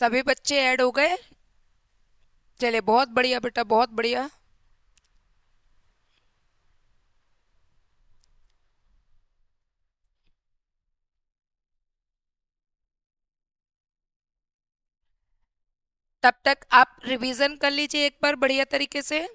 सभी बच्चे ऐड हो गए चले बहुत बढ़िया बेटा बहुत बढ़िया तब तक आप रिवीजन कर लीजिए एक बार बढ़िया तरीके से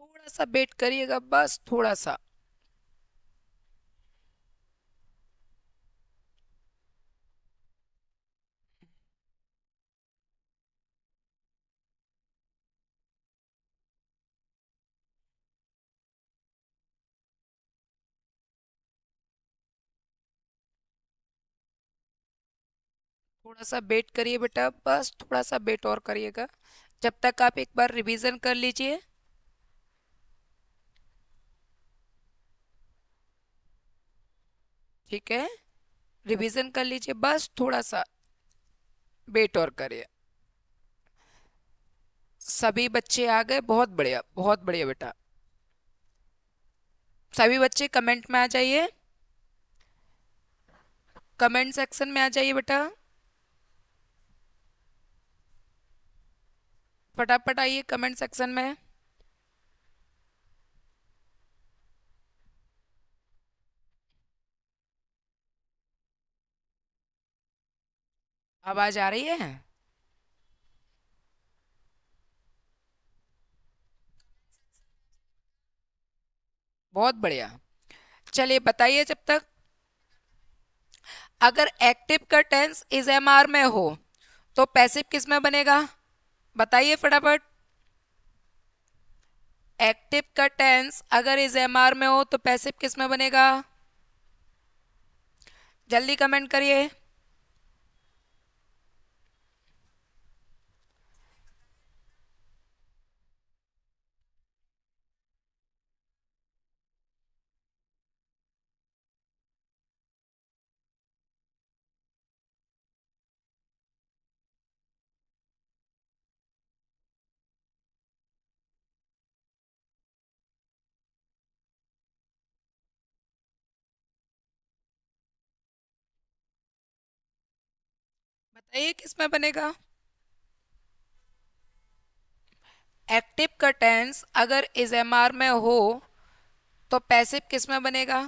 थोड़ा सा वेट करिएगा बस थोड़ा सा थोड़ा सा वेट करिए बेटा बस थोड़ा सा वेट और करिएगा जब तक आप एक बार रिवीजन कर लीजिए ठीक है रिवीजन कर लीजिए बस थोड़ा सा वेट और करिए सभी बच्चे आ गए बहुत बढ़िया बहुत बढ़िया बेटा सभी बच्चे कमेंट में आ जाइए कमेंट सेक्शन में आ जाइए बेटा फटाफट आइए कमेंट सेक्शन में आवाज आ रही है बहुत बढ़िया चलिए बताइए जब तक अगर एक्टिव का टेंस इज एम आर में हो तो पैसिव किस में बनेगा बताइए फटाफट एक्टिव का टेंस अगर इज एम आर में हो तो पैसिव किस में बनेगा जल्दी कमेंट करिए बताइए किसमें बनेगा एक्टिव का टेंस अगर इज एम आर में हो तो पैसिव किस में बनेगा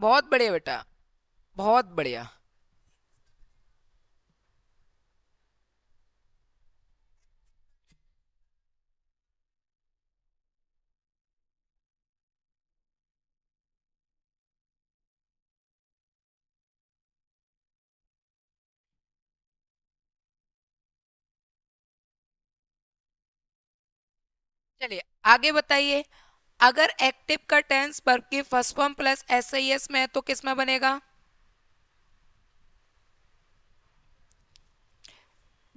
बहुत बढ़िया बेटा बहुत बढ़िया चलिए आगे बताइए अगर एक्टिव का टेंस वर्ब की first form plus S I S में है तो किस में बनेगा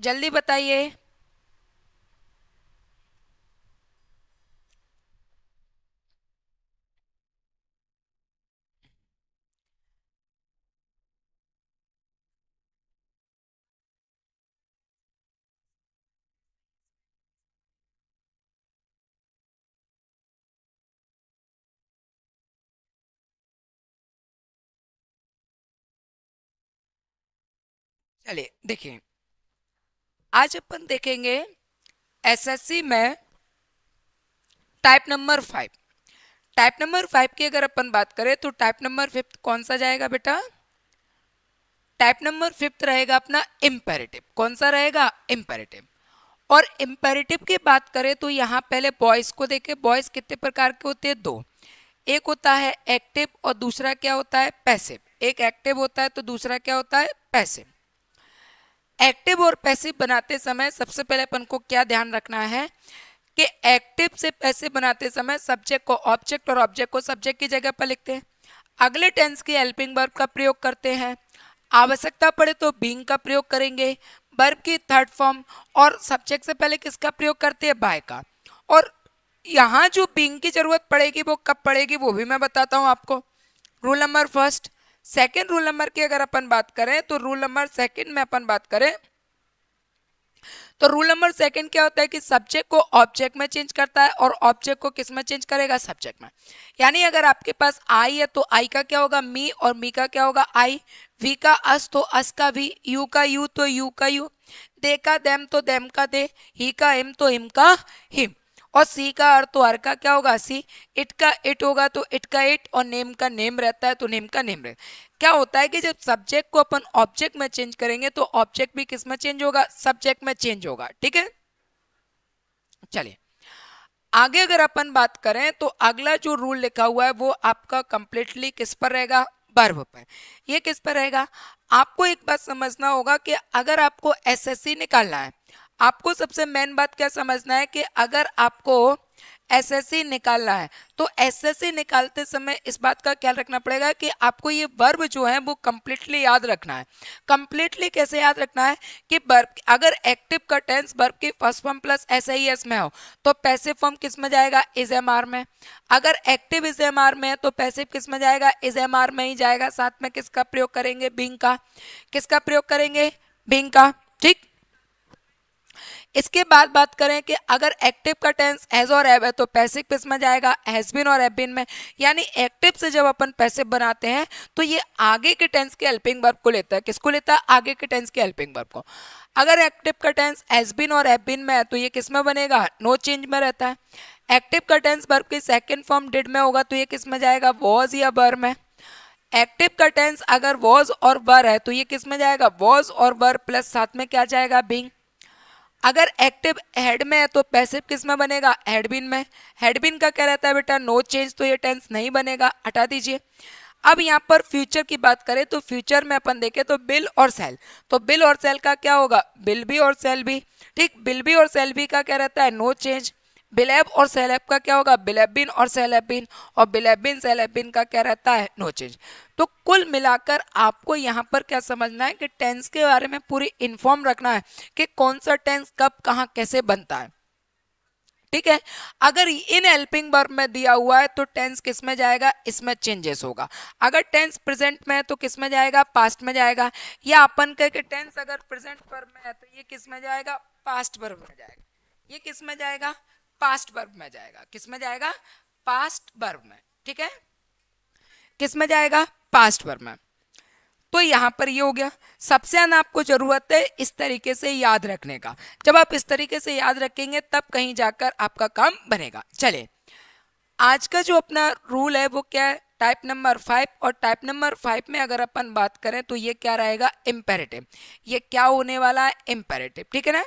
जल्दी बताइए चलिए देखिए आज अपन देखेंगे एसएससी में type number five type number five की अगर अपन बात करें तो टाइप नंबर फिफ्थ कौन सा जाएगा बेटा टाइप नंबर फिफ्थ रहेगा अपना इम्पेरेटिव कौन सा रहेगा इम्पेरेटिव और इम्पेरेटिव की बात करें तो यहाँ पहले बॉयज़ को देखें बॉयज़ कितने प्रकार के होते हैं दो एक होता है एक्टिव और दूसरा क्या होता है पैसिव एक एक्टिव होता है तो दूसरा क्या होता है पैसिव एक्टिव और पैसिव बनाते समय सबसे पहले अपन को क्या ध्यान रखना है कि एक्टिव से पैसिव बनाते समय सब्जेक्ट को ऑब्जेक्ट और ऑब्जेक्ट को सब्जेक्ट की जगह पर लिखते हैं अगले टेंस की हेल्पिंग वर्ब का प्रयोग करते हैं आवश्यकता पड़े तो बींग का प्रयोग करेंगे वर्ब की थर्ड फॉर्म और सब्जेक्ट से पहले किसका प्रयोग करते हैं बाय का और यहाँ जो बींग की ज़रूरत पड़ेगी वो कब पड़ेगी वो भी मैं बताता हूँ आपको rule number first second rule number की अगर अपन बात करें तो रूल नंबर सेकेंड में अपन बात करें तो रूल नंबर सेकंड क्या होता है कि सब्जेक्ट को ऑब्जेक्ट में चेंज करता है और ऑब्जेक्ट को किस में चेंज करेगा सब्जेक्ट में यानी अगर आपके पास आई है तो आई का क्या होगा मी और मी का क्या होगा आई वी का अस तो अस का वी यू का यू तो यू का यू दे का देम तो देम का दे ही का हिम तो हिम का हिम और सी का अर्थ तो हर का क्या होगा सी इट का इट होगा तो इट का इट और नेम का नेम रहता है तो नेम का नेम रहता है क्या होता है कि जब सब्जेक्ट को अपन ऑब्जेक्ट में चेंज करेंगे तो ऑब्जेक्ट भी किस में चेंज होगा सब्जेक्ट में चेंज होगा ठीक है चलिए आगे अगर अपन बात करें तो अगला जो रूल लिखा हुआ है वो आपका कंप्लीटली किस पर रहेगा बर्व पर ये किस पर रहेगा आपको एक बात समझना होगा कि अगर आपको एसएससी निकालना है आपको सबसे मेन बात क्या समझना है कि अगर आपको एसएससी निकालना है तो एसएससी निकालते समय इस बात का ख्याल रखना पड़ेगा कि आपको ये वर्ब जो है वो कम्प्लीटली याद रखना है कम्प्लीटली कैसे याद रखना है कि वर्ब अगर एक्टिव का टेंस वर्ब की first form plus S I S में हो तो पैसिव फॉर्म किस में जाएगा इज एम आर में अगर एक्टिव इज एम आर में है तो पैसिव किस में जाएगा इज एम आर में ही जाएगा साथ में किसका प्रयोग करेंगे बिंग का किसका प्रयोग करेंगे बिंग का इसके बाद बात करें कि अगर एक्टिव का टेंस एज और एब है तो पैसे किस में जाएगा एजबिन बिन और एबिन में यानी एक्टिव से जब अपन पैसे बनाते हैं तो ये आगे के टेंस के हेल्पिंग वर्ब को लेता है किसको लेता है आगे के टेंस के हेल्पिंग वर्ब को अगर एक्टिव का टेंस एज बिन और एबिन बिन में है तो ये किस में बनेगा नो चेंज में रहता है एक्टिव का टेंस वर्ब की सेकेंड फॉर्म डिड में होगा तो ये किस में जाएगा वॉज या बर में एक्टिव का टेंस अगर वॉज और वर है तो ये किस में जाएगा वॉज और वर प्लस साथ में क्या जाएगा बिंग अगर एक्टिव हेड में है तो पैसिव किस में बनेगा हेडबिन में हेडबिन का क्या रहता है बेटा नो चेंज तो ये टेंस नहीं बनेगा हटा दीजिए अब यहाँ पर फ्यूचर की बात करें तो फ्यूचर में अपन देखें तो बिल और सेल तो बिल और सेल का क्या होगा बिल भी और सेल भी ठीक बिल भी और सेल भी का क्या रहता है नो चेंज बिलेब और सेलेब का क्या होगा बिलेबिन और सेलेबिन और बिलेबिन सेलेबिन का क्या रहता है नो चेंज तो कुल मिलाकर आपको यहाँ पर क्या समझना है कि टेंस के बारे में पूरी इन्फॉर्म रखना है कि कौन सा टेंस कब कहाँ कैसे बनता है ठीक है अगर इन हेल्पिंग वर्ब में दिया हुआ है तो टेंस किस में जाएगा इसमें चेंजेस होगा अगर टेंस प्रेजेंट में है तो किस में जाएगा पास्ट में जाएगा या अपन कह के टेंस अगर प्रेजेंट वर्ब में है तो ये किस में जाएगा पास्ट वर्ब में जाएगा ये किस में जाएगा पास्ट वर्ब में जाएगा किस में जाएगा पास्ट वर्ब में ठीक है किस में जाएगा पास्ट वर्ब में तो यहां पर ये हो गया सबसे ज्यादा आपको जरूरत है इस तरीके से याद रखने का जब आप इस तरीके से याद रखेंगे तब कहीं जाकर आपका काम बनेगा चले आज का जो अपना रूल है वो क्या है टाइप नंबर फाइव और टाइप नंबर फाइव में अगर अपन बात करें तो ये क्या रहेगा इम्पेरेटिव ये क्या होने वाला है इम्पेरेटिव ठीक है ना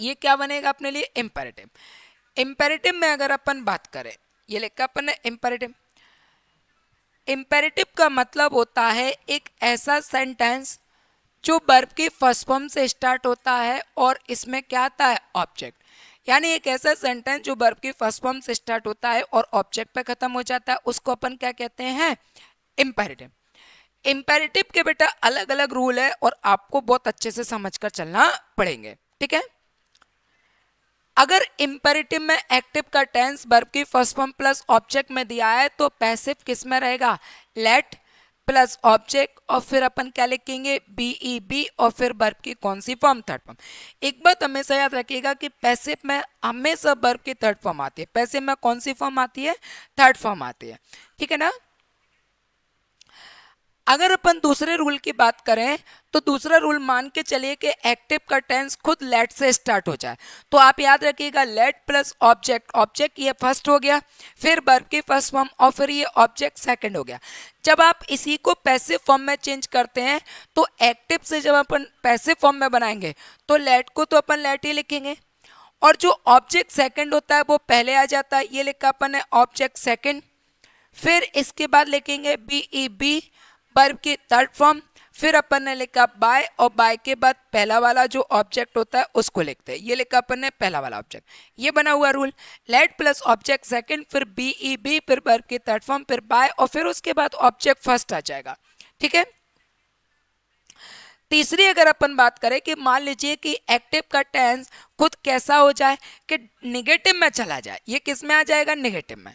ये क्या बनेगा अपने लिए इम्पेरेटिव इम्पेरेटिव में अगर अपन बात करें ये लिखा अपन ने इम्पेरेटिव इम्पेरेटिव का मतलब होता है एक ऐसा सेंटेंस जो वर्ब की फर्स्ट फॉर्म से स्टार्ट होता है और इसमें क्या आता है ऑब्जेक्ट यानी एक ऐसा सेंटेंस जो वर्ब की फर्स्ट फॉर्म से स्टार्ट होता है और ऑब्जेक्ट पे खत्म हो जाता है उसको अपन क्या कहते हैं इम्पेरेटिव इम्पेरेटिव के बेटा अलग अलग रूल है और आपको बहुत अच्छे से समझ कर चलना पड़ेंगे ठीक है अगर इम्पेरेटिव में एक्टिव का टेंस बर्फ की फर्स्ट फॉर्म प्लस ऑब्जेक्ट में दिया है तो पैसिव किस में रहेगा लेट प्लस ऑब्जेक्ट और फिर अपन क्या लिखेंगे बी ई बी और फिर बर्फ की कौन सी फॉर्म थर्ड फॉर्म एक बात हमेशा याद रखिएगा कि पैसिव में हमेशा बर्फ की थर्ड फॉर्म आती है पैसिव में कौन सी फॉर्म आती है थर्ड फॉर्म आती है ठीक है ना अगर अपन दूसरे रूल की बात करें तो दूसरा रूल मान के चलिए कि एक्टिव का टेंस खुद लेट से स्टार्ट हो जाए तो आप याद रखिएगा लेट प्लस ऑब्जेक्ट ऑब्जेक्ट ये फर्स्ट हो गया फिर बर्ब की फर्स्ट फॉर्म और फिर ये ऑब्जेक्ट सेकंड हो गया जब आप इसी को पैसिव फॉर्म में चेंज करते हैं तो एक्टिव से जब अपन पैसिव फॉर्म में बनाएंगे तो लेट को तो अपन लेट ही लिखेंगे और जो ऑब्जेक्ट सेकेंड होता है वो पहले आ जाता है ये लिखा अपन है ऑब्जेक्ट सेकेंड फिर इसके बाद लिखेंगे बी ई बी पर्व की थर्ड फॉर्म फिर अपन ने लिखा बाय और बाय के बाद पहला वाला जो ऑब्जेक्ट होता है उसको लिखते हैं ये लिखा अपन ने पहला वाला ऑब्जेक्ट ये बना हुआ rule let plus object second फिर बी ई बी फिर बर्ब के थर्ड फॉर्म फिर बाय और फिर उसके बाद ऑब्जेक्ट फर्स्ट आ जाएगा ठीक है तीसरी अगर अपन बात करें कि मान लीजिए कि एक्टिव का टेंस खुद कैसा हो जाए कि निगेटिव में चला जाए ये किस में आ जाएगा निगेटिव में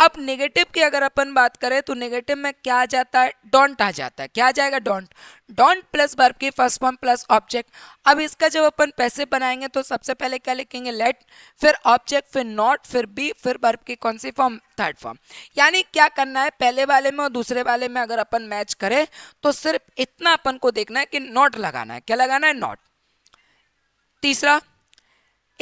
अब नेगेटिव की अगर अपन बात करें तो नेगेटिव में क्या आ जाता है डोंट आ जाता है क्या आ जाएगा डोंट डोंट प्लस बर्फ की फर्स्ट फॉर्म प्लस ऑब्जेक्ट अब इसका जब अपन पैसे बनाएंगे तो सबसे पहले क्या लिखेंगे लेट फिर ऑब्जेक्ट फिर नॉट फिर बी फिर बर्फ की कौन सी फॉर्म थर्ड फॉर्म यानी क्या करना है पहले वाले में और दूसरे वाले में अगर अपन मैच करें तो सिर्फ इतना अपन को देखना है कि नॉट लगाना है क्या लगाना है नॉट तीसरा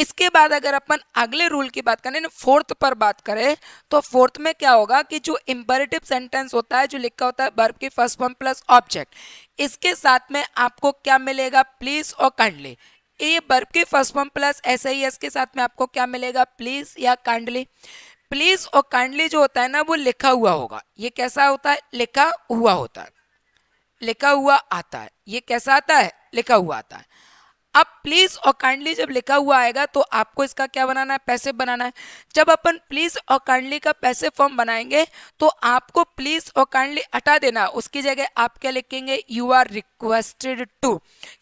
इसके बाद अगर अपन अगले रूल की बात करें फोर्थ पर बात करें तो फोर्थ में क्या होगा कि जो इम्परेटिव सेंटेंस होता है जो लिखा होता है बर्ब की फर्स्ट फॉर्म प्लस ऑब्जेक्ट इसके साथ में आपको क्या मिलेगा प्लीज और काइंडली ये बर्ब की first form plus S I S के साथ में आपको क्या मिलेगा प्लीज या काइंडली प्लीज और काइंडली जो होता है ना वो लिखा हुआ होगा ये कैसा होता है लिखा हुआ होता है लिखा हुआ आता है ये कैसा आता है लिखा हुआ आता है अब प्लीज और काइंडली जब लिखा हुआ आएगा तो आपको इसका क्या बनाना है पैसे बनाना है जब अपन प्लीज और काइंडली का पैसे फॉर्म बनाएंगे तो आपको प्लीज और काइंडली हटा देना उसकी जगह आप क्या लिखेंगे यू आर रिक्वेस्टेड टू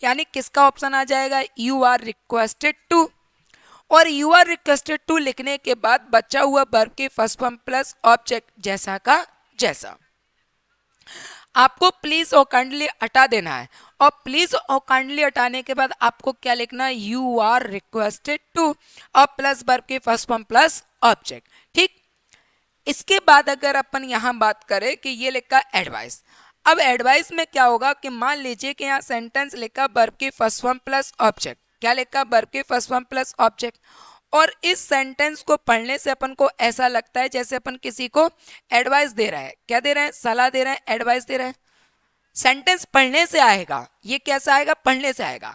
यानी किसका ऑप्शन आ जाएगा यू आर रिक्वेस्टेड टू और यू आर रिक्वेस्टेड टू लिखने के बाद बचा हुआ वर्ब के फर्स्ट फॉर्म प्लस ऑब्जेक्ट जैसा का जैसा आपको प्लीज और काइंडली हटा देना है और प्लीज और काइंडली हटाने के बाद आपको क्या लिखना है यू आर रिक्वेस्टेड टू और प्लस बर्ब के फर्स्ट फॉर्म प्लस ऑब्जेक्ट ठीक इसके बाद अगर अपन यहां बात करें कि ये लिखा एडवाइस अब एडवाइस में क्या होगा कि मान लीजिए कि यहाँ सेंटेंस लिखा बर्ब के फर्स्ट फॉर्म प्लस ऑब्जेक्ट क्या लिखा बर्ब के फर्स्ट फॉर्म प्लस ऑब्जेक्ट और इस सेंटेंस को पढ़ने से अपन को ऐसा लगता है जैसे अपन किसी को एडवाइस दे रहा है क्या दे रहे हैं सलाह दे रहे हैं एडवाइस दे रहे हैं सेंटेंस पढ़ने से आएगा ये कैसा आएगा पढ़ने से आएगा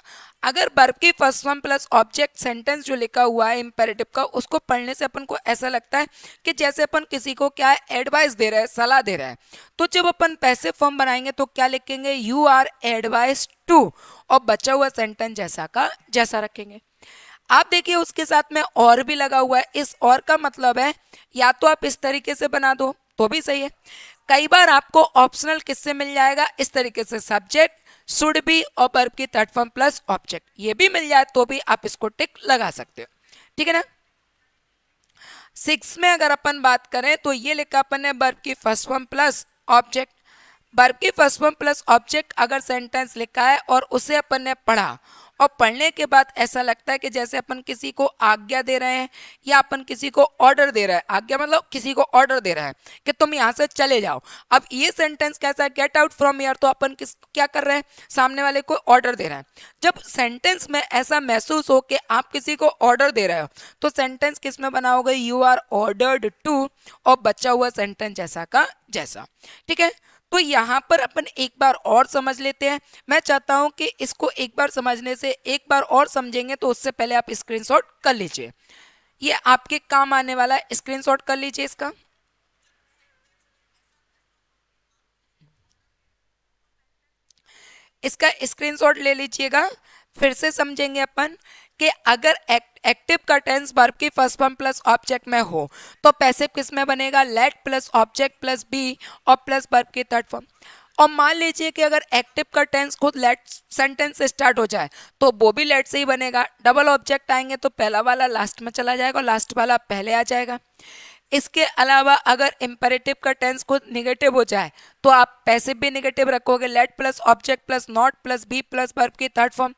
अगर बर्फ की first form plus object sentence जो लिखा हुआ है इम्पेरेटिव का उसको पढ़ने से अपन को ऐसा लगता है कि जैसे अपन किसी को क्या है एडवाइस दे रहे हैं सलाह दे रहे हैं तो जब अपन पैसे फॉर्म बनाएंगे तो क्या लिखेंगे यू आर एडवाइस टू और बचा हुआ सेंटेंस जैसा का जैसा रखेंगे आप देखिए उसके साथ में और भी लगा हुआ है इस और का मतलब है या तो आप इस तरीके से बना दो तो भी सही है कई बार आपको ऑप्शनल किससे मिल जाएगा इस तरीके से सब्जेक्ट शुड बी और वर्ब की थर्ड फॉर्म प्लस ऑब्जेक्ट ये भी मिल जाए तो भी आप इसको टिक लगा सकते हो ठीक है ना सिक्स में अगर अपन बात करें तो ये लिखा अपन ने वर्ब की first form plus object verb की फर्स्ट फॉर्म प्लस ऑब्जेक्ट अगर सेंटेंस लिखा है और उसे अपन ने पढ़ा और पढ़ने के बाद ऐसा लगता है कि जैसे अपन किसी को आज्ञा दे रहे हैं या अपन किसी को ऑर्डर दे रहा है आज्ञा मतलब किसी को ऑर्डर दे रहा है कि तुम यहाँ से चले जाओ अब ये सेंटेंस कैसा है गेट आउट फ्रॉम ईयर तो अपन किस क्या कर रहे हैं सामने वाले को ऑर्डर दे रहे हैं जब सेंटेंस में ऐसा महसूस हो कि आप किसी को ऑर्डर दे रहे हो तो सेंटेंस किस में बनाओगे यू आर ऑर्डर्ड टू और बचा हुआ सेंटेंस जैसा का जैसा ठीक है तो यहाँ पर अपन एक बार और समझ लेते हैं मैं चाहता हूँ कि इसको एक बार समझने से एक बार और समझेंगे तो उससे पहले आप स्क्रीनशॉट कर लीजिए ये आपके काम आने वाला है स्क्रीनशॉट कर लीजिए इसका इसका स्क्रीनशॉट ले लीजिएगा फिर से समझेंगे अपन कि अगर x एक्टिव का टेंस वर्ब की फर्स्ट फॉर्म प्लस ऑब्जेक्ट में हो तो पैसिव किस में बनेगा let plus object plus be और प्लस वर्ब की थर्ड फॉर्म और मान लीजिए कि अगर एक्टिव का टेंस खुद लेट सेंटेंस स्टार्ट हो जाए तो वो भी लेट से ही बनेगा डबल ऑब्जेक्ट आएंगे तो पहला वाला लास्ट में चला जाएगा और लास्ट वाला पहले आ जाएगा इसके अलावा अगर इम्पेरेटिव का टेंस खुद निगेटिव हो जाए तो आप पैसे भी निगेटिव रखोगे let plus object plus not plus be plus verb की थर्ड फॉर्म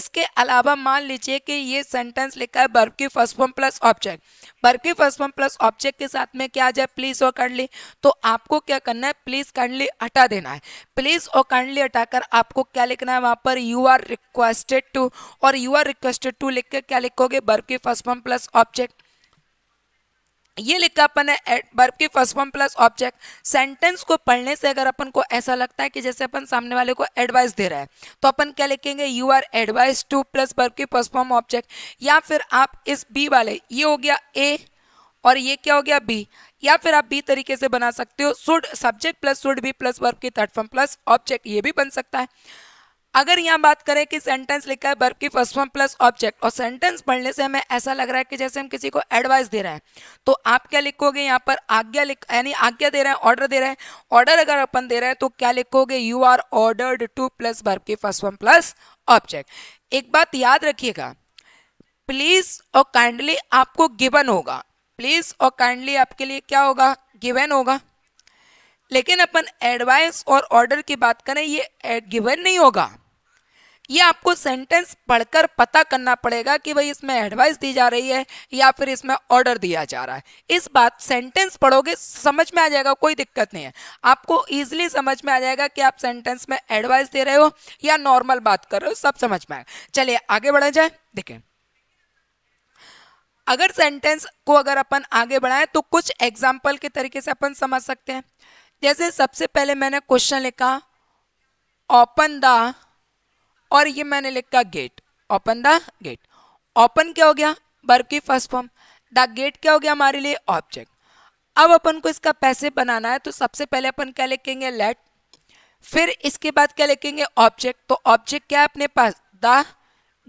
इसके अलावा मान लीजिए कि ये सेंटेंस लिखा है बर्फ की first form plus object verb की फर्स्ट फॉर्म प्लस ऑब्जेक्ट के साथ में क्या आ जाए प्लीज और कर्डली तो आपको क्या करना है प्लीज काइंडली हटा देना है प्लीज और कर्डली हटाकर आपको क्या लिखना है वहाँ पर यू आर रिक्वेस्टेड टू और यू आर रिक्वेस्टेड टू लिख कर क्या लिखोगे वर्ब की फर्स्ट फॉर्म प्लस ऑब्जेक्ट ये लिखा अपन है वर्ब की first form plus object sentence को पढ़ने से अगर अपन को ऐसा लगता है कि जैसे अपन सामने वाले को एडवाइस दे रहा है तो अपन क्या लिखेंगे you are advice to plus verb की फर्स्ट फॉर्म ऑब्जेक्ट या फिर आप इस बी वाले ये हो गया ए और ये क्या हो गया बी या फिर आप बी तरीके से बना सकते हो should subject plus should be plus verb की थर्ड फॉर्म प्लस ऑब्जेक्ट ये भी बन सकता है अगर यहाँ बात करें कि सेंटेंस लिखा है बर्फ की फर्स्ट फॉर्म प्लस ऑब्जेक्ट और सेंटेंस पढ़ने से हमें ऐसा लग रहा है कि जैसे हम किसी को एडवाइस दे रहे हैं तो आप क्या लिखोगे यहाँ पर आज्ञा लिख यानी आज्ञा दे रहे हैं ऑर्डर दे रहे हैं ऑर्डर अगर अपन दे रहे हैं तो क्या लिखोगे you are ordered to plus verb की फर्स्ट फॉर्म प्लस ऑब्जेक्ट एक बात याद रखिएगा प्लीज और काइंडली आपको गिवन होगा प्लीज और काइंडली आपके लिए क्या होगा गिवन होगा लेकिन अपन एडवाइस और ऑर्डर की बात करें ये गिवन नहीं होगा ये आपको सेंटेंस पढ़कर पता करना पड़ेगा कि भाई इसमें एडवाइस दी जा रही है या फिर इसमें ऑर्डर दिया जा रहा है इस बात सेंटेंस पढ़ोगे समझ में आ जाएगा कोई दिक्कत नहीं है आपको ईजिली समझ में आ जाएगा कि आप सेंटेंस में एडवाइस दे रहे हो या नॉर्मल बात कर रहे हो सब समझ में आएगा चलिए आगे बढ़ा जाए देखें अगर सेंटेंस को अगर अपन आगे बढ़ाएं तो कुछ एग्जाम्पल के तरीके से अपन समझ सकते हैं जैसे सबसे पहले मैंने क्वेश्चन लिखा ओपन द और ये मैंने लिखा gate open the gate open क्या हो गया वर्ब की फर्स्ट फॉर्म द गेट क्या हो गया हमारे लिए ऑब्जेक्ट अब अपन को इसका पैसे बनाना है तो सबसे पहले अपन क्या लिखेंगे लेट फिर इसके बाद क्या लिखेंगे ऑब्जेक्ट तो ऑब्जेक्ट क्या है अपने पास द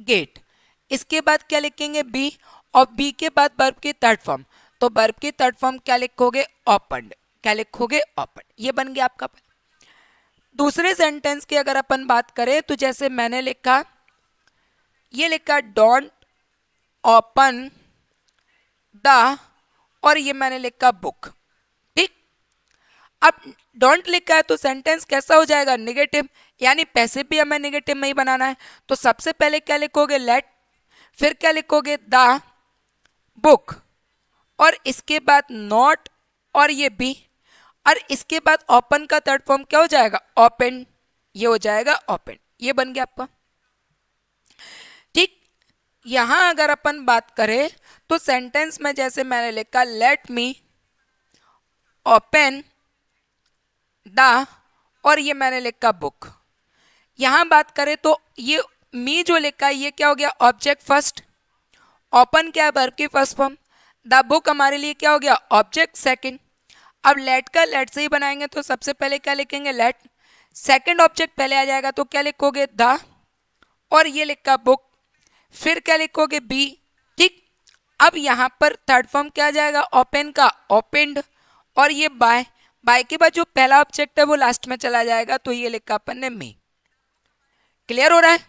गेट इसके बाद क्या लिखेंगे बी और बी के बाद बर्ब की थर्ड फॉर्म तो बर्ब की थर्ड फॉर्म क्या लिखोगे ओपन क्या लिखोगे ओपन ये बन गया आपका दूसरे सेंटेंस की अगर अपन बात करें तो जैसे मैंने लिखा ये लिखा डोंट ओपन द और ये मैंने लिखा बुक ठीक अब डोंट लिखा है तो सेंटेंस कैसा हो जाएगा निगेटिव यानी पैसे भी हमें निगेटिव में ही बनाना है तो सबसे पहले क्या लिखोगे लेट फिर क्या लिखोगे द बुक और इसके बाद नॉट और ये भी और इसके बाद ओपन का थर्ड फॉर्म क्या हो जाएगा ओपन ये हो जाएगा ओपन ये बन गया आपका ठीक यहां अगर अपन बात करें तो सेंटेंस में जैसे मैंने लिखा लेट मी ओपन द और ये मैंने लिखा बुक यहां बात करें तो ये मी जो लिखा ये क्या हो गया ऑब्जेक्ट फर्स्ट ओपन क्या है बर्फ की फर्स्ट फॉर्म द बुक हमारे लिए क्या हो गया ऑब्जेक्ट सेकंड अब लेट का लेट से ही बनाएंगे तो सबसे पहले क्या लिखेंगे लेट सेकंड ऑब्जेक्ट पहले आ जाएगा तो क्या लिखोगे द और ये लिखा बुक फिर क्या लिखोगे बी ठीक अब यहाँ पर थर्ड फॉर्म क्या आ जाएगा ओपन का ओपेंड और ये बाय बाय के बाद जो पहला ऑब्जेक्ट है वो लास्ट में चला जाएगा तो ये लिखा अपन ने मी क्लियर हो रहा है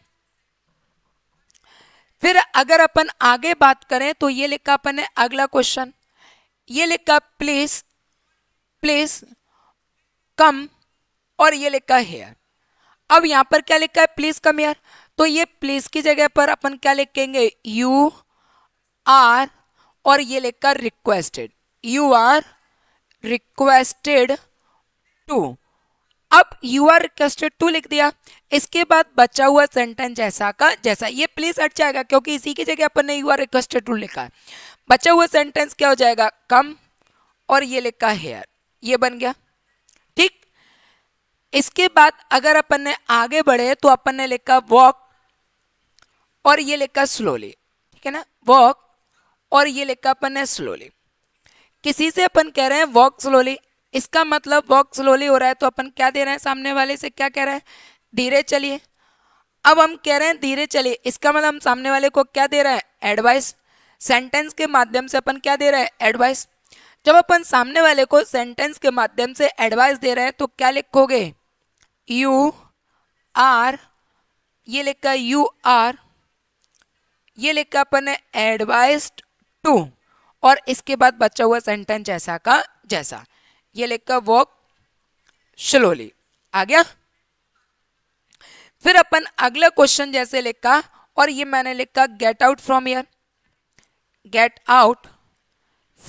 फिर अगर अपन आगे बात करें तो ये लिखा अपन ने अगला क्वेश्चन ये लिखा प्लीज प्लेस कम और ये लिखा है हेयर अब यहाँ पर क्या लिखा है प्लीज कम हेयर तो ये प्लीज की जगह पर अपन क्या लिखेंगे यू आर और ये लिखा requested you are requested to अब यू आर रिक्वेस्टेड टू लिख दिया इसके बाद बचा हुआ सेंटेंस जैसा का जैसा ये प्लीज हट जाएगा क्योंकि इसी की जगह अपन ने यू आर रिक्वेस्टेड टू लिखा है बचा हुआ सेंटेंस क्या हो जाएगा कम और ये लिखा हेयर ये बन गया ठीक इसके बाद अगर अपन ने आगे बढ़े तो अपन ने लिखा वॉक और ये लिखा स्लोली ठीक है ना वॉक और ये लिखा अपन ने स्लोली किसी से अपन कह रहे हैं वॉक स्लोली इसका मतलब वॉक स्लोली हो रहा है तो अपन क्या दे रहे हैं सामने वाले से क्या कह रहे हैं धीरे चलिए अब हम कह रहे हैं धीरे चलिए इसका मतलब हम सामने वाले को क्या दे रहे हैं एडवाइस सेंटेंस के माध्यम से अपन क्या दे रहे हैं एडवाइस जब अपन सामने वाले को सेंटेंस के माध्यम से एडवाइस दे रहे हैं तो क्या लिखोगे यू आर ये लिखा यू आर ये लिखा अपन एडवाइस एडवाइज टू और इसके बाद बचा हुआ सेंटेंस जैसा का जैसा ये लिखा वॉक स्लोली आ गया फिर अपन अगला क्वेश्चन जैसे लिखा और ये मैंने लिखा get out from your get out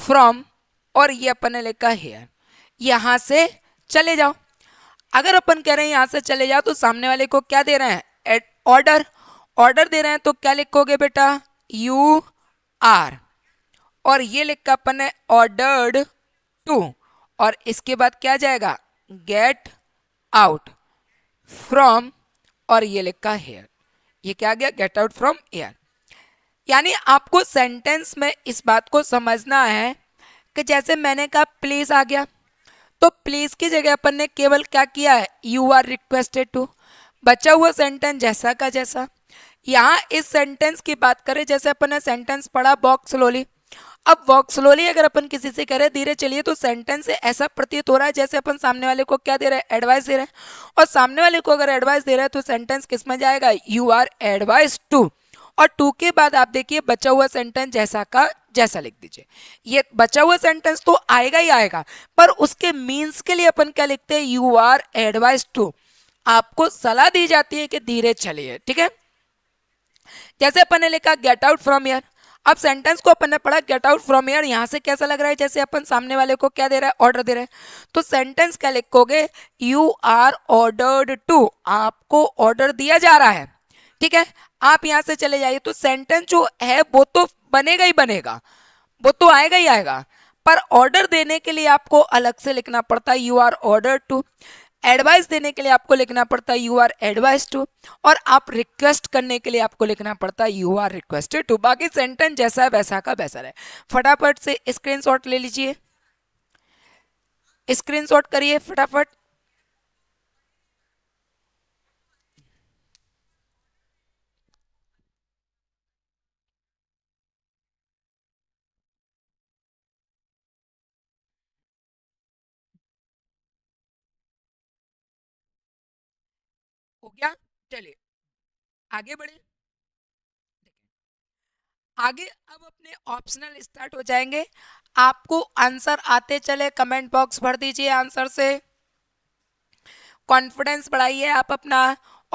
from और ये अपन ने लिखा हेयर यहाँ से चले जाओ अगर अपन कह रहे हैं यहाँ से चले जाओ तो सामने वाले को क्या दे रहे हैं एट ऑर्डर ऑर्डर दे रहे हैं तो क्या लिखोगे बेटा यू आर और ये लिखा अपन ने ऑर्डर्ड टू और इसके बाद क्या जाएगा गेट आउट फ्रॉम और ये लिखा हेयर ये क्या गया गेट आउट फ्रॉम एयर यानी आपको सेंटेंस में इस बात को समझना है कि जैसे मैंने कहा प्लीज आ गया तो प्लीज की जगह अपन ने केवल क्या किया है यू आर रिक्वेस्टेड टू बचा हुआ सेंटेंस जैसा का जैसा यहाँ इस सेंटेंस की बात करें जैसे अपन ने सेंटेंस पढ़ा वॉक स्लोली अब वॉक स्लोली अगर अपन किसी से करें धीरे चलिए तो सेंटेंस से ऐसा प्रतीत हो रहा है जैसे अपन सामने वाले को क्या दे रहे हैं एडवाइस दे रहे हैं और सामने वाले को अगर एडवाइस दे रहे हैं तो सेंटेंस किस में जाएगा यू आर एडवाइस टू और टू के बाद आप देखिए बचा हुआ सेंटेंस जैसा का जैसा लिख दीजिए ये बचा हुआ सेंटेंस तो आएगा ही आएगा पर उसके मीन्स के लिए अपन क्या लिखते हैं यू आर एडवाइज टू आपको सलाह दी जाती है कि धीरे चलिए ठीक है जैसे अपन ने लिखा गेट आउट फ्रॉम यर अब सेंटेंस को अपन ने पढ़ा गेट आउट फ्रॉम यर यहां से कैसा लग रहा है जैसे अपन सामने वाले को क्या दे रहा है ऑर्डर दे रहा है तो सेंटेंस क्या लिखोगे यू आर ऑर्डर्ड टू आपको ऑर्डर दिया जा रहा है ठीक है आप यहां से चले जाइए तो सेंटेंस जो है वो तो बनेगा ही बनेगा वो तो आएगा ही आएगा पर ऑर्डर देने के लिए आपको अलग से लिखना पड़ता है you are order to advice देने के लिए आपको लिखना पड़ता है यू आर एडवाइस टू और आप रिक्वेस्ट करने के लिए आपको लिखना पड़ता है यू आर रिक्वेस्टेड टू बाकी सेंटेंस जैसा है वैसा का वैसा है फटाफट से स्क्रीनशॉट ले लीजिए स्क्रीनशॉट करिए फटाफट गया चलिए आगे बढ़े आगे अब अपने ऑप्शनल स्टार्ट हो जाएंगे आपको आंसर आते चले कमेंट बॉक्स भर दीजिए आंसर से कॉन्फिडेंस बढ़ाइए आप अपना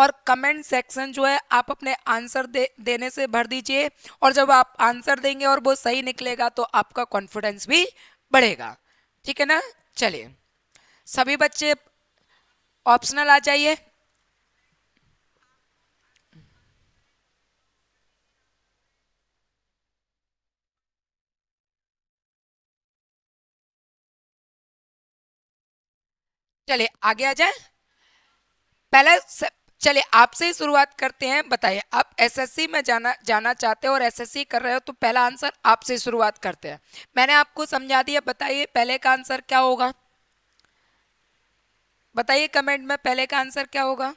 और कमेंट सेक्शन जो है आप अपने आंसर दे देने से भर दीजिए और जब आप आंसर देंगे और वो सही निकलेगा तो आपका कॉन्फिडेंस भी बढ़ेगा ठीक है ना चलिए सभी बच्चे ऑप्शनल आ जाइए चले आगे आ जाए पहला चले आपसे ही शुरुआत करते हैं बताइए आप एसएससी में जाना जाना चाहते हो और एसएससी कर रहे हो तो पहला आंसर आपसे शुरुआत करते हैं मैंने आपको समझा दिया बताइए पहले का आंसर क्या होगा बताइए कमेंट में पहले का आंसर क्या होगा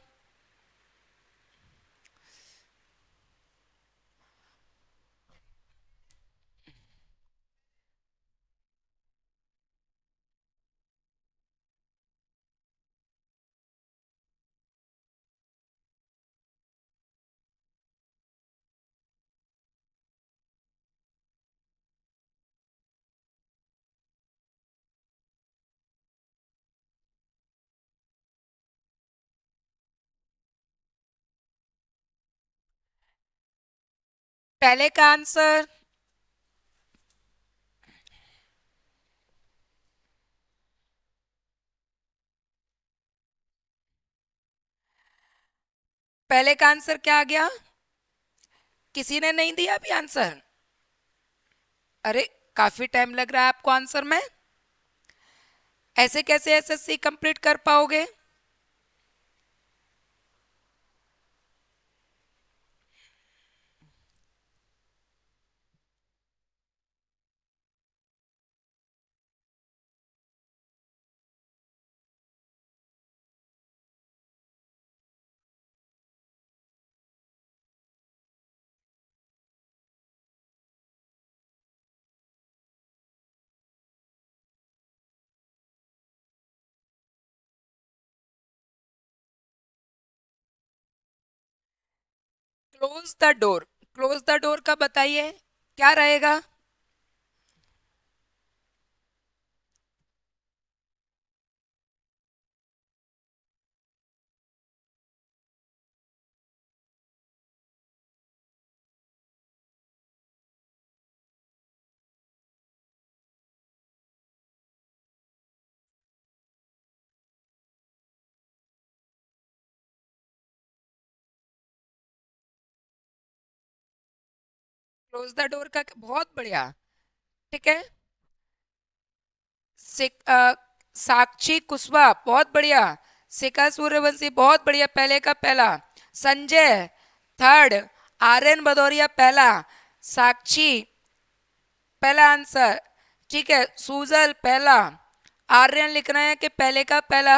पहले का आंसर पहले का आंसर क्या आ गया किसी ने नहीं दिया अभी आंसर अरे काफी टाइम लग रहा है आपको आंसर में ऐसे कैसे एसएससी कंप्लीट कर पाओगे close the door close the door का बताइए क्या रहेगा क्लोज द डोर का बहुत बढ़िया ठीक है साक्षी कुशवा बहुत बढ़िया शिखा सूर्यवंशी बहुत बढ़िया पहले का पहला संजय थर्ड आर्यन भदौरिया पहला साक्षी पहला आंसर ठीक है सूजल पहला आर्यन लिख रहे हैं कि पहले का पहला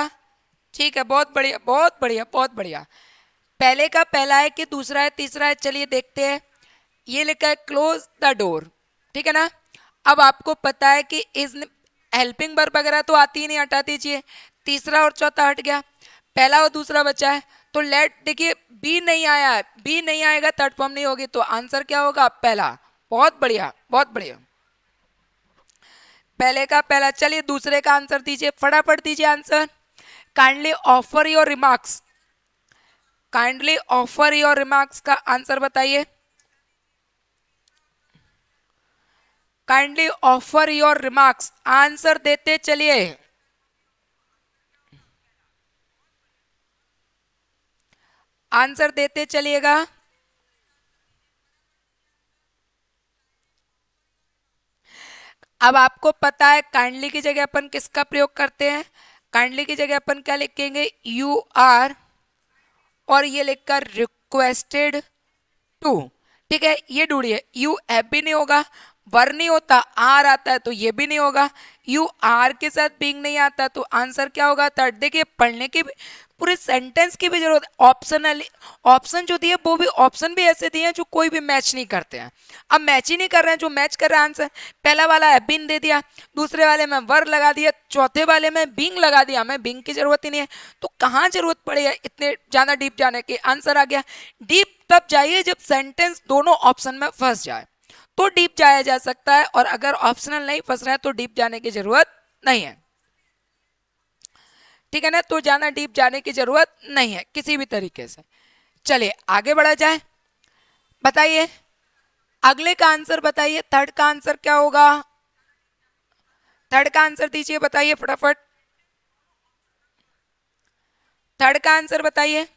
ठीक है बहुत बढ़िया बहुत बढ़िया बहुत बढ़िया पहले का पहला है कि दूसरा है तीसरा है चलिए देखते हैं ये लिखा है क्लोज द डोर ठीक है ना अब आपको पता है कि इस हेल्पिंग बर्ब वगैरह तो आती ही नहीं हटा दीजिए तीसरा और चौथा हट गया पहला और दूसरा बचा है तो लेट देखिए बी नहीं आया है बी नहीं आएगा थर्ड फॉर्म नहीं होगी तो आंसर क्या होगा पहला बहुत बढ़िया बहुत बढ़िया पहले का पहला चलिए दूसरे का आंसर दीजिए फटाफट दीजिए answer kindly offer your remarks kindly offer your remarks का आंसर बताइए kindly offer your remarks answer देते चलिए आंसर देते चलिएगा अब आपको पता है काइंडली की जगह अपन किसका प्रयोग करते हैं काइंडली की जगह अपन क्या लिखेंगे यू आर और ये लिखकर रिक्वेस्टेड टू ठीक है ये ढूंढिए यू एप भी नहीं होगा वर नहीं होता आर आता है तो ये भी नहीं होगा यू आर के साथ बींग नहीं आता तो आंसर क्या होगा थर्ड देखिए पढ़ने की पूरे सेंटेंस की भी जरूरत ऑप्शनल ऑप्शन जो दिए वो भी ऑप्शन भी ऐसे दिए हैं जो कोई भी मैच नहीं करते हैं अब मैच ही नहीं कर रहे हैं जो मैच कर रहा है आंसर पहला वाला है बिन दे दिया दूसरे वाले में वर लगा दिया चौथे वाले में बिंग लगा दिया हमें बिंग की जरूरत ही नहीं है तो कहाँ जरूरत पड़ी है इतने ज़्यादा डीप जाने की आंसर आ गया डीप तब जाइए जब सेंटेंस दोनों ऑप्शन में फंस जाए तो डीप जाया जा सकता है और अगर ऑप्शनल नहीं फंस रहा है तो डीप जाने की जरूरत नहीं है ठीक है ना तो जाना डीप जाने की जरूरत नहीं है किसी भी तरीके से चलिए आगे बढ़ा जाए बताइए अगले का आंसर बताइए थर्ड का आंसर क्या होगा थर्ड का आंसर दीजिए बताइए फटाफट थर्ड का आंसर बताइए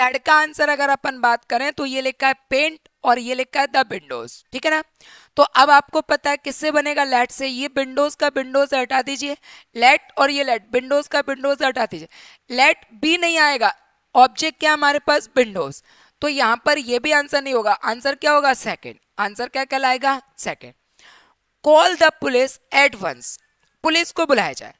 थर्ड का आंसर अगर अपन बात करें तो ये लिखा है पेंट और ये लिखा है द विंडोज ठीक है ना तो अब आपको पता है किससे बनेगा लेट से ये विंडोज का विंडोज हटा दीजिए लेट और ये लेट विंडोज का विंडोज हटा दीजिए लेट भी नहीं आएगा ऑब्जेक्ट क्या हमारे पास विंडोज तो यहाँ पर ये भी आंसर नहीं होगा आंसर क्या होगा सेकेंड आंसर क्या कहलाएगा second call the police at once police को बुलाया जाए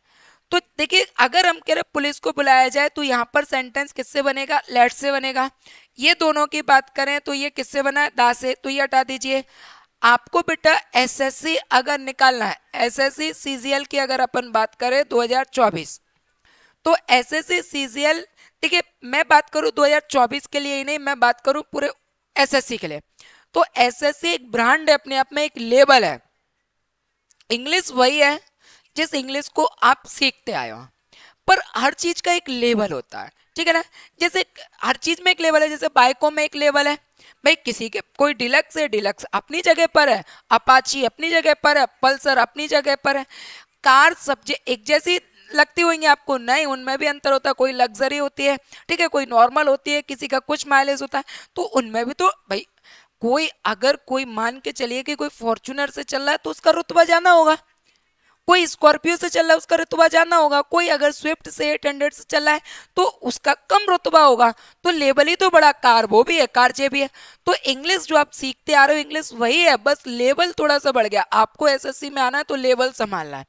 तो देखिए अगर हम कह रहे पुलिस को बुलाया जाए तो यहाँ पर सेंटेंस किससे बनेगा लेट से बनेगा ये दोनों की बात करें तो ये किससे बना है दा से तो ये हटा दीजिए आपको बेटा एसएससी अगर निकालना है एसएससी सीजीएल की अगर अपन बात करें 2024 तो एसएससी सीजीएल ठीक है मैं बात करूं 2024 के लिए ही नहीं मैं बात करूं पूरे एसएससी के लिए तो एसएससी एक ब्रांड है अपने आप में एक लेबल है इंग्लिश वही है जिस इंग्लिश को आप सीखते आए हो पर हर चीज़ का एक लेवल होता है ठीक है ना जैसे हर चीज़ में एक लेवल है जैसे बाइकों में एक लेवल है भाई किसी के कोई डिलक्स है डिलक्स अपनी जगह पर है अपाची अपनी जगह पर है पल्सर अपनी जगह पर है कार सब एक जैसी लगती होंगी आपको नहीं उनमें भी अंतर होता है कोई लग्जरी होती है ठीक है कोई नॉर्मल होती है किसी का कुछ माइलेज होता है तो उनमें भी तो भाई कोई अगर कोई मान के चलिए कि कोई फॉर्चुनर से चल रहा है तो उसका रुतबा जाना होगा कोई स्कॉर्पियो से चल रहा है उसका रुतबा ज़्यादा होगा कोई अगर स्विफ्ट से एट हंड्रेड से चल रहा है तो उसका कम रुतबा होगा तो लेवल ही तो बड़ा कार वो भी है कार जे भी है तो इंग्लिश जो आप सीखते आ रहे हो इंग्लिश वही है बस लेवल थोड़ा सा बढ़ गया आपको एसएससी में आना है तो लेवल संभालना है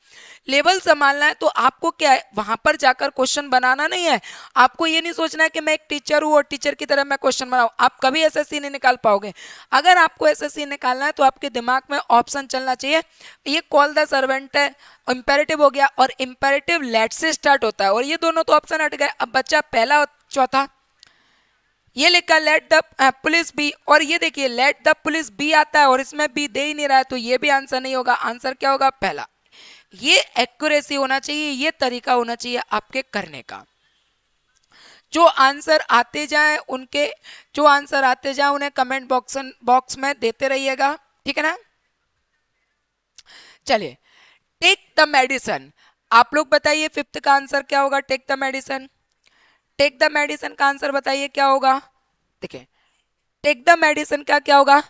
लेवल संभालना है तो आपको क्या है वहाँ पर जाकर क्वेश्चन बनाना नहीं है आपको ये नहीं सोचना है कि मैं एक टीचर हूँ और टीचर की तरह मैं क्वेश्चन बनाऊँ आप कभी एस नहीं निकाल पाओगे अगर आपको एस निकालना है तो आपके दिमाग में ऑप्शन चलना चाहिए ये कॉल द सर्वेंट है इंपेरेटिव हो गया और इंपेरेटिव लेट से स्टार्ट होता है और ये दोनों तो ऑप्शन हट गए अब बच्चा पहला चौथा ये लिखा लेट द पुलिस बी और ये देखिए लेट द पुलिस बी आता है और इसमें बी दे ही नहीं रहा है तो ये भी आंसर नहीं होगा आंसर क्या होगा पहला ये एक्यूरेसी होना चाहिए ये तरीका होना चाहिए आपके करने का जो आंसर आते जाए उनके जो आंसर आते जाए उन्हें कमेंट बॉक्स बॉक्स में देते रहिएगा ठीक है ना चलिए टेक द मेडिसन आप लोग बताइए फिफ्थ का आंसर क्या होगा take the medicine take the medicine का आंसर बताइए क्या होगा देखिए टेक द मेडिसन का क्या होगा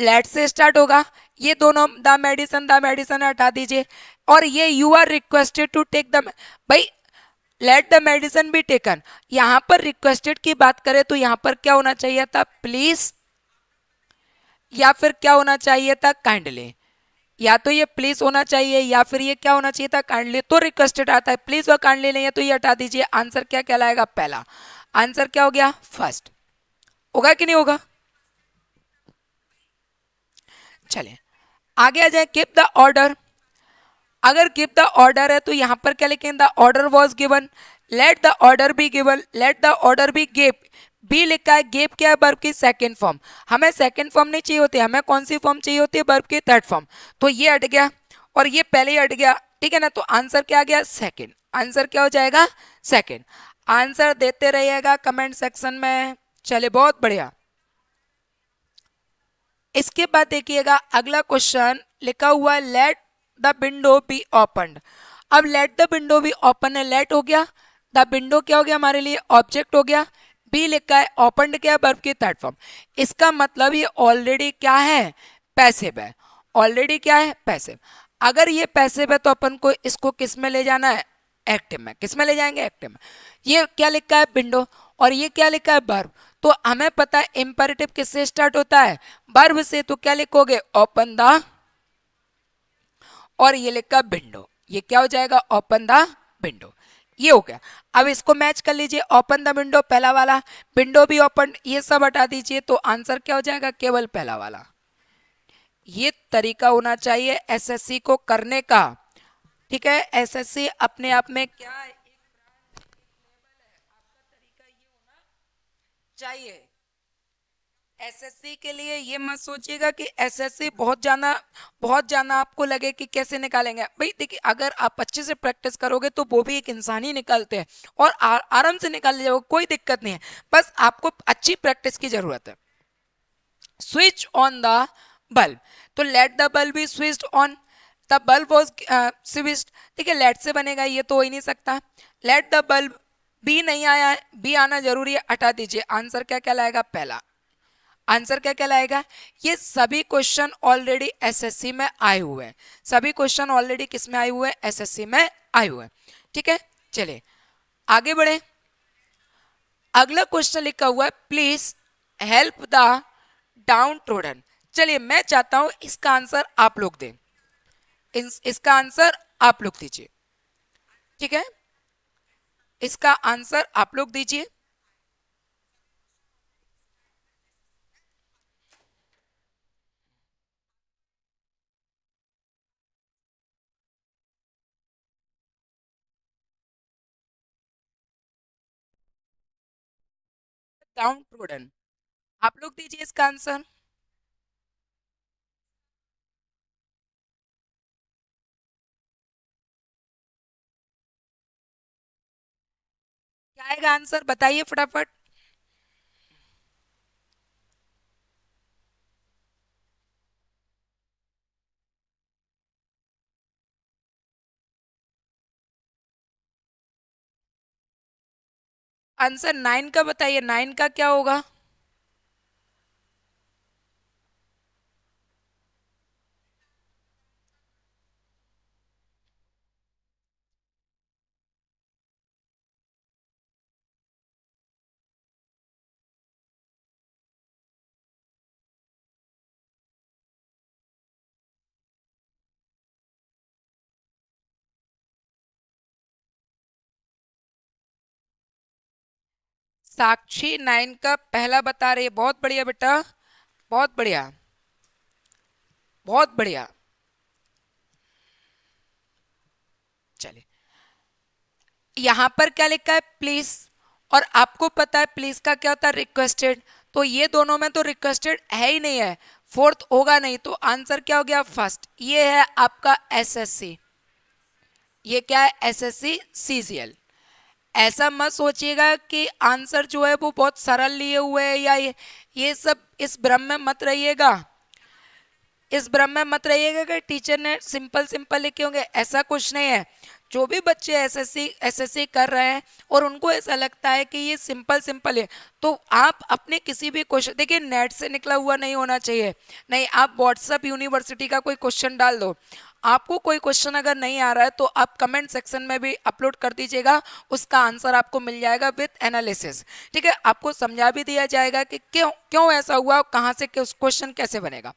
लेट से स्टार्ट होगा ये दोनों द मेडिसन द मेडिसन हटा दीजिए और ये you are requested to take the भाई let the medicine be taken यहां पर रिक्वेस्टेड की बात करें तो यहाँ पर क्या होना चाहिए था प्लीज या फिर क्या होना चाहिए था काइंडली या तो ये प्लीज होना चाहिए या फिर ये क्या होना चाहिए था काइंडली तो रिक्वेस्टेड आता है प्लीज वह काइंडली नहीं है तो ये हटा दीजिए आंसर क्या कहलाएगा पहला आंसर क्या हो गया फर्स्ट होगा कि नहीं होगा चले आगे आ जाए किप द ऑर्डर अगर किप द ऑर्डर है तो यहां पर क्या लिखें the order was given let the order be given let the order be give be लिखा है गेप क्या है बर्फ की सेकेंड फॉर्म हमें सेकेंड फॉर्म नहीं चाहिए होती हमें कौन सी फॉर्म चाहिए होती है बर्फ की थर्ड फॉर्म तो ये अट गया और ये पहले ही अट गया ठीक है ना तो आंसर क्या आ गया सेकेंड आंसर क्या हो जाएगा सेकेंड आंसर देते रहिएगा कमेंट सेक्शन में चले बहुत बढ़िया इसके बाद देखिएगा अगला क्वेश्चन लिखा हुआ है let the window be open अब let the window be open है लेट हो गया द विंडो क्या हो गया हमारे लिए ऑब्जेक्ट हो गया बी लिखा है ओपन क्या बर्ब की थर्ड फॉर्म इसका मतलब ये ऑलरेडी क्या है पैसिव है ऑलरेडी क्या है पैसिव अगर ये पैसिव है तो अपन को इसको किस में ले जाना है एक्टिव में किस में ले जाएंगे एक्टिव में ये क्या लिखा है विंडो और ये क्या लिखा है बर्ब तो हमें पता है इंपेरेटिव किससे स्टार्ट होता है बर्ब से तो क्या लिखोगे ओपन द और ये लिखा विंडो ये क्या हो जाएगा ओपन द विंडो ये हो गया अब इसको मैच कर लीजिए ओपन द विंडो पहला वाला विंडो भी ओपन ये सब हटा दीजिए तो आंसर क्या हो जाएगा केवल पहला वाला ये तरीका होना चाहिए एसएससी को करने का ठीक है एसएससी अपने आप में क्या है चाहिए एसएससी के लिए ये मत सोचिएगा कि एसएससी बहुत जाना बहुत जाना आपको लगे कि कैसे निकालेंगे भाई देखिए अगर आप अच्छे से प्रैक्टिस करोगे तो वो भी एक इंसान ही निकालते हैं और आराम से निकाल लिया कोई दिक्कत नहीं है बस आपको अच्छी प्रैक्टिस की ज़रूरत है स्विच ऑन द बल्ब तो लेट द बल्ब भी switch on the bulb was switch ठीक है लेट से बनेगा ये तो हो ही नहीं सकता लेट द बल्ब बी नहीं आया बी आना जरूरी है हटा दीजिए आंसर क्या क्या लाएगा पहला आंसर क्या कहलाएगा ये सभी क्वेश्चन ऑलरेडी एसएससी में आए हुए हैं सभी क्वेश्चन ऑलरेडी किस में आए हुए हैं एसएससी में आए हुए हैं ठीक है चलिए आगे बढ़े अगला क्वेश्चन लिखा हुआ है please help the downtrodden चलिए मैं चाहता हूं इसका आंसर आप लोग दें इस, इसका आंसर आप लोग दीजिए ठीक है इसका आंसर आप लोग दीजिए डाउन आप लोग दीजिए इसका आंसर क्या आएगा आंसर बताइए फटाफट आंसर नाइन का बताइए नाइन का क्या होगा साक्षी नाइन का पहला बता रही है बहुत बढ़िया बेटा बहुत बढ़िया बहुत बढ़िया चलिए यहां पर क्या लिखा है प्लीज और आपको पता है प्लीज का क्या होता है रिक्वेस्टेड तो ये दोनों में तो रिक्वेस्टेड है ही नहीं है फोर्थ होगा नहीं तो आंसर क्या हो गया फर्स्ट ये है आपका एसएससी ये क्या है एसएससी सीजीएल ऐसा मत सोचिएगा कि आंसर जो है वो बहुत सरल लिए हुए है या ये सब इस भ्रम में मत रहिएगा इस भ्रम में मत रहिएगा कि टीचर ने सिंपल सिंपल लिखे होंगे ऐसा कुछ नहीं है जो भी बच्चे एसएससी एसएससी कर रहे हैं और उनको ऐसा लगता है कि ये सिंपल सिंपल है तो आप अपने किसी भी क्वेश्चन देखिए नेट से निकला हुआ नहीं होना चाहिए नहीं आप व्हाट्सअप यूनिवर्सिटी का कोई क्वेश्चन डाल दो आपको कोई क्वेश्चन अगर नहीं आ रहा है तो आप कमेंट सेक्शन में भी अपलोड कर दीजिएगा उसका आंसर आपको मिल जाएगा विथ एनालिसिस ठीक है आपको समझा भी दिया जाएगा कि क्यों क्यों ऐसा हुआ कहाँ से उस क्वेश्चन कैसे बनेगा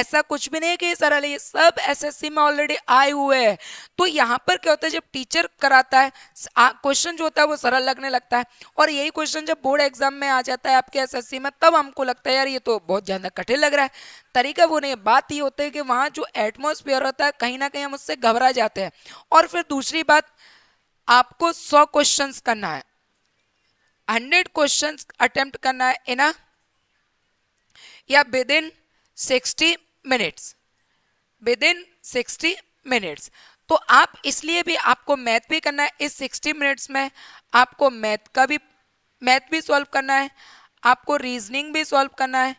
ऐसा कुछ भी नहीं कि सर अली सब एसएससी में ऑलरेडी आए हुए हैं तो यहाँ पर क्या होता है जब टीचर कराता है क्वेश्चन जो होता है वो सरल लगने लगता है और यही क्वेश्चन जब बोर्ड एग्जाम में आ जाता है आपके एसएससी में तब हमको लगता है यार ये तो बहुत ज़्यादा कठिन लग रहा है तरीका वो नहीं बात ये होती है कि वहाँ जो एटमोसफियर होता है कहीं ना कहीं हम उससे घबरा जाते हैं और फिर दूसरी बात आपको सौ क्वेश्चन करना है हंड्रेड क्वेश्चन अटेम्प्ट करना है इना या within sixty minutes within sixty minutes तो आप इसलिए भी आपको मैथ भी करना है इस सिक्सटी मिनट्स में आपको मैथ का भी मैथ भी सॉल्व करना है आपको रीजनिंग भी सॉल्व करना है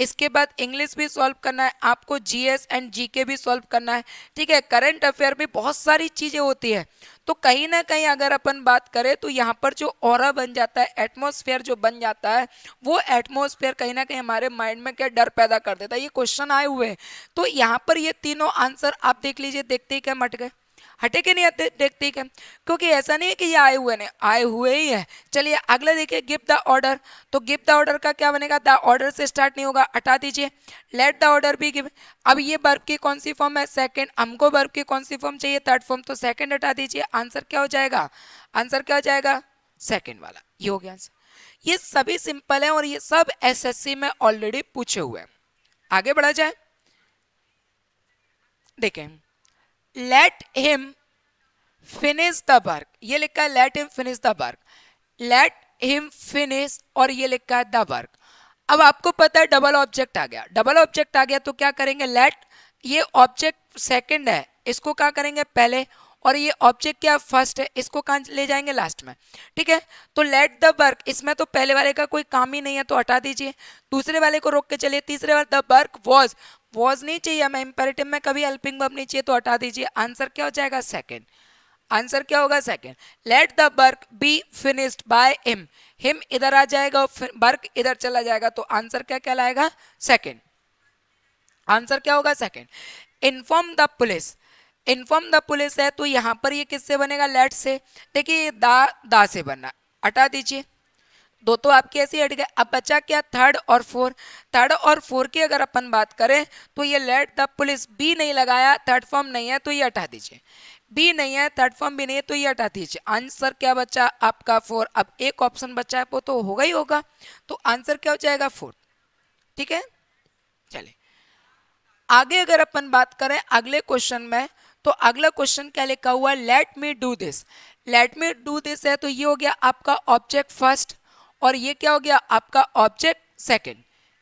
इसके बाद इंग्लिश भी सॉल्व करना है आपको जीएस एंड जीके भी सॉल्व करना है ठीक है करंट अफेयर में बहुत सारी चीज़ें होती है तो कहीं ना कहीं अगर अपन बात करें तो यहाँ पर जो और बन जाता है एटमोसफेयर जो बन जाता है वो एटमोसफेयर कहीं ना कहीं हमारे माइंड में क्या डर पैदा कर देता है ये क्वेश्चन आए हुए हैं तो यहाँ पर ये तीनों आंसर आप देख लीजिए देखते ही क्या मट गए हटे के नहीं देखते है क्योंकि ऐसा नहीं है कि ये आए हुए नहीं आए हुए ही है चलिए अगला देखिए गिव द ऑर्डर तो गिव द ऑर्डर का क्या बनेगा द ऑर्डर से स्टार्ट नहीं होगा हटा दीजिए लेट द ऑर्डर भी गिव अब ये वर्ब की कौन सी फॉर्म है सेकंड हमको वर्ब की कौन सी फॉर्म चाहिए थर्ड फॉर्म तो सेकेंड हटा दीजिए आंसर क्या हो जाएगा आंसर क्या हो जाएगा सेकेंड वाला ये हो गया आंसर ये सभी सिंपल है और ये सब एसएससी में ऑलरेडी पूछे हुए हैं आगे बढ़ा जाए देखें let him finish the work ये लिखा है let him finish the work let him finish और ये लिखा है द वर्क अब आपको पता है डबल ऑब्जेक्ट आ गया डबल ऑब्जेक्ट आ गया तो क्या करेंगे लेट ये ऑब्जेक्ट सेकंड है इसको क्या करेंगे पहले और ये ऑब्जेक्ट क्या फर्स्ट है इसको कहाँ ले जाएंगे लास्ट में ठीक है तो लेट द वर्क इसमें तो पहले वाले का कोई काम ही नहीं है तो हटा दीजिए दूसरे वाले को रोक के चलिए तीसरे वाले द वर्क वॉज वॉज नहीं चाहिए हमें इंपेरेटिव में कभी हेल्पिंग बब नहीं चाहिए तो हटा दीजिए आंसर क्या हो जाएगा सेकेंड आंसर क्या होगा second let the work be finished by him him इधर आ जाएगा और बर्क इधर चला जाएगा तो आंसर क्या कहलाएगा सेकेंड आंसर क्या होगा second inform the police inform the police है तो यहाँ पर ये किससे बनेगा लेट से देखिए दा दा से बनना हटा दीजिए दो तो आपकी ऐसी हट गए अब बचा क्या थर्ड और फोर थर्ड और फोर की अगर अपन बात करें तो ये लेट द पुलिस बी नहीं लगाया थर्ड फॉर्म नहीं है तो ये हटा दीजिए बी नहीं है थर्ड फॉर्म भी नहीं है तो ये हटा दीजिए आंसर क्या बचा आपका फोर अब एक ऑप्शन बचा है वो तो होगा ही होगा तो आंसर क्या हो जाएगा फोर्थ ठीक है चले आगे अगर अपन बात करें अगले क्वेश्चन में तो अगला क्वेश्चन क्या लिखा हुआ है let me do this let me do this है तो ये हो गया आपका ऑब्जेक्ट फर्स्ट और ये क्या हो गया आपका ऑब्जेक्ट सेकेंड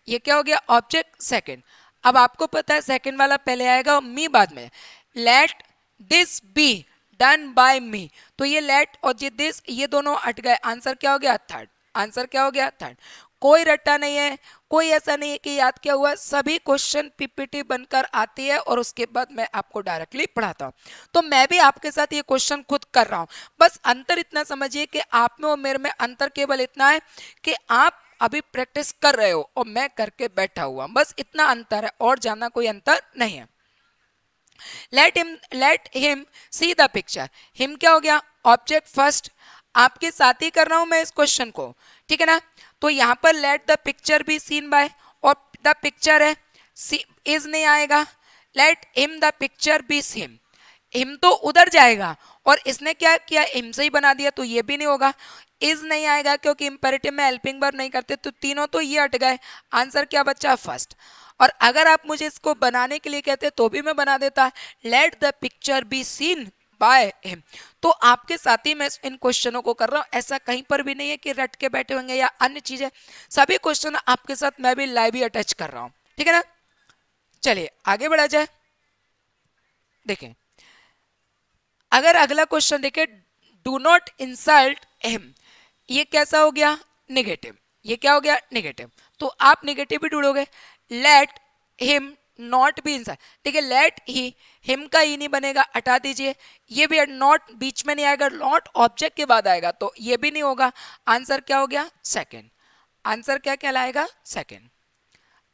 ये क्या हो गया ऑब्जेक्ट सेकेंड अब आपको पता है सेकेंड वाला पहले आएगा और मी बाद में let this be done by me तो ये लेट और ये दिस ये दोनों अट गए आंसर क्या हो गया थर्ड आंसर क्या हो गया थर्ड कोई रट्टा नहीं है कोई ऐसा नहीं है कि याद क्या हुआ सभी क्वेश्चन पीपीटी बनकर आती है और उसके बाद मैं आपको डायरेक्टली पढ़ाता हूँ तो मैं भी आपके साथ ये क्वेश्चन खुद कर रहा हूँ बस अंतर इतना समझिए कि आप में और मेरे में अंतर केवल इतना है कि आप अभी प्रैक्टिस कर रहे हो और मैं करके बैठा हुआ बस इतना अंतर है और जाना कोई अंतर नहीं है let him let him see the picture him क्या हो गया ऑब्जेक्ट फर्स्ट आपके साथ ही कर रहा हूं मैं इस क्वेश्चन को ठीक है ना तो यहाँ पर let the picture be seen by और द पिक्चर है इज नहीं आएगा let him the picture be same him तो उधर जाएगा और इसने क्या किया हिम से ही बना दिया तो ये भी नहीं होगा इज नहीं आएगा क्योंकि इम्पेरेटिव में हेल्पिंग वर्ब नहीं करते तो तीनों तो ये हट गए आंसर क्या बच्चा फर्स्ट और अगर आप मुझे इसको बनाने के लिए कहते तो भी मैं बना देता let the picture be seen by him तो आपके साथ ही मैं इन क्वेश्चनों को कर रहा हूँ ऐसा कहीं पर भी नहीं है कि रट के बैठे होंगे या अन्य चीजें सभी क्वेश्चन आपके साथ मैं भी लाइव ही अटैच कर रहा हूँ ठीक है ना चलिए आगे बढ़ा जाए देखें अगर अगला क्वेश्चन देखे डू नॉट इंसल्ट एम ये कैसा हो गया निगेटिव ये क्या हो गया निगेटिव तो आप निगेटिव भी ढूंढोगे लेट हिम नॉट बी इंसान ठीक है लेट ही हिम का ही e नहीं बनेगा हटा दीजिए ये भी नॉट बीच में नहीं आएगा नॉट ऑब्जेक्ट के बाद आएगा तो ये भी नहीं होगा आंसर क्या हो गया सेकेंड आंसर क्या कहलाएगा सेकेंड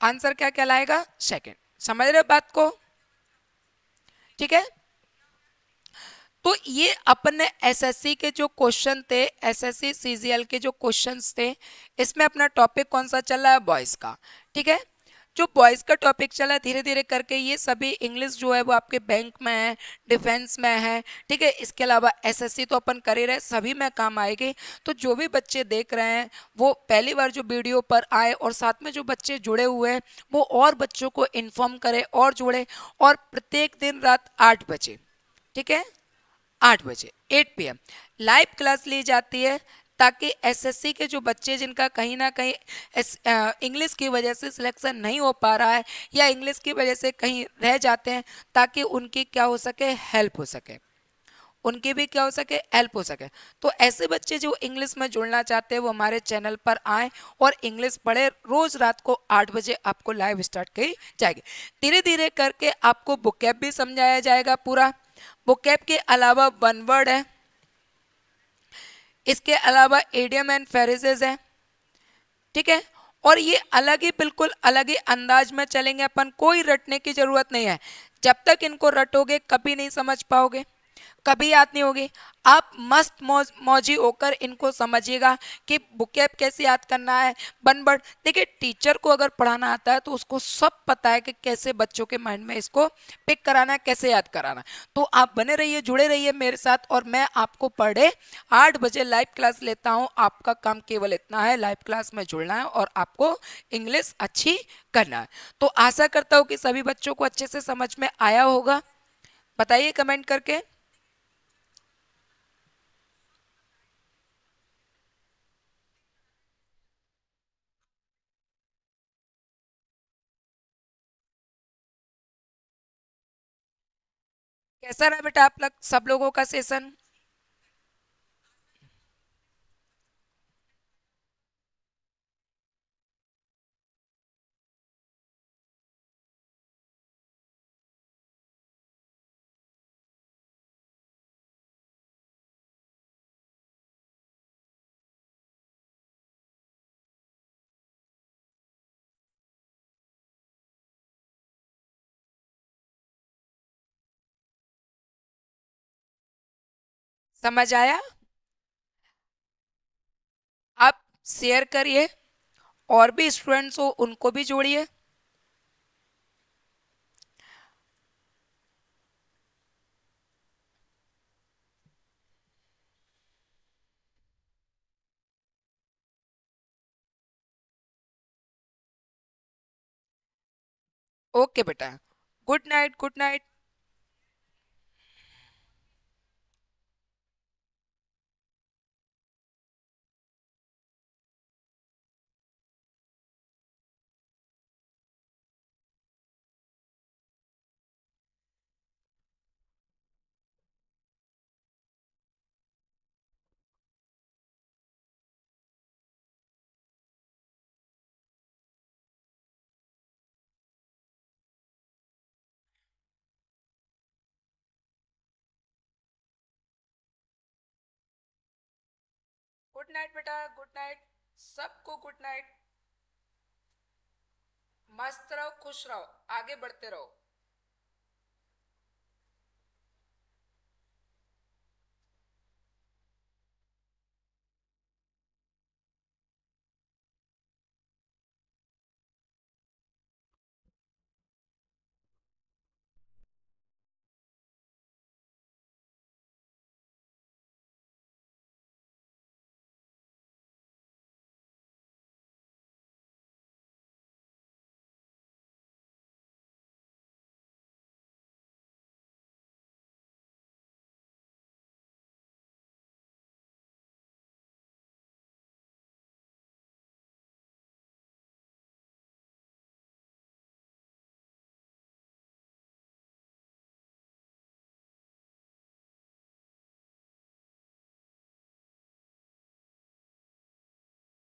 आंसर क्या कहलाएगा सेकेंड समझ रहे बात को ठीक है तो ये अपन ने एसएससी के जो क्वेश्चन थे एसएससी सीजीएल के जो क्वेश्चंस थे इसमें अपना टॉपिक कौन सा चल रहा है बॉयज़ का ठीक है जो बॉयज़ का टॉपिक चला धीरे धीरे करके ये सभी इंग्लिश जो है वो आपके बैंक में है डिफेंस में है ठीक है इसके अलावा एसएससी तो अपन कर ही रहे सभी में काम आएगी तो जो भी बच्चे देख रहे हैं वो पहली बार जो वीडियो पर आए और साथ में जो बच्चे जुड़े हुए हैं वो और बच्चों को इन्फॉर्म करें और जुड़े और प्रत्येक दिन रात आठ बजे ठीक है आठ बजे eight P M live class ली जाती है ताकि एसएससी के जो बच्चे जिनका कहीं ना कहीं इंग्लिश की वजह से सिलेक्शन नहीं हो पा रहा है या इंग्लिश की वजह से कहीं रह जाते हैं ताकि उनकी क्या हो सके हेल्प हो सके उनकी भी क्या हो सके हेल्प हो सके तो ऐसे बच्चे जो इंग्लिश में जुड़ना चाहते हैं वो हमारे चैनल पर आए और इंग्लिश पढ़े रोज़ रात को आठ बजे आपको लाइव स्टार्ट की जाएगी धीरे धीरे करके आपको बुक भी समझाया जाएगा पूरा बुकैब के अलावा वन वर्ड है इसके अलावा एडियम एंड फेरेजेज हैं ठीक है और ये अलग ही बिल्कुल अलग ही अंदाज में चलेंगे अपन कोई रटने की ज़रूरत नहीं है जब तक इनको रटोगे कभी नहीं समझ पाओगे कभी याद नहीं होगी आप मस्त मौज मौजी होकर इनको समझिएगा कि बुकैब कैसे याद करना है बनबड़ देखिए टीचर को अगर पढ़ाना आता है तो उसको सब पता है कि कैसे बच्चों के माइंड में इसको पिक कराना है कैसे याद कराना है तो आप बने रहिए जुड़े रहिए मेरे साथ और मैं आपको पढ़े आठ बजे लाइव क्लास लेता हूँ आपका काम केवल इतना है लाइव क्लास में जुड़ना है और आपको इंग्लिश अच्छी करना है तो आशा करता हूँ कि सभी बच्चों को अच्छे से समझ में आया होगा बताइए कमेंट करके कैसा रहा बेटा आप लग, सब लोगों का सेशन समझ आया आप शेयर करिए और भी स्टूडेंट्स हो उनको भी जोड़िए ओके बेटा good night good night good night बेटा गुड नाइट सबको गुड नाइट मस्त रहो खुश रहो आगे बढ़ते रहो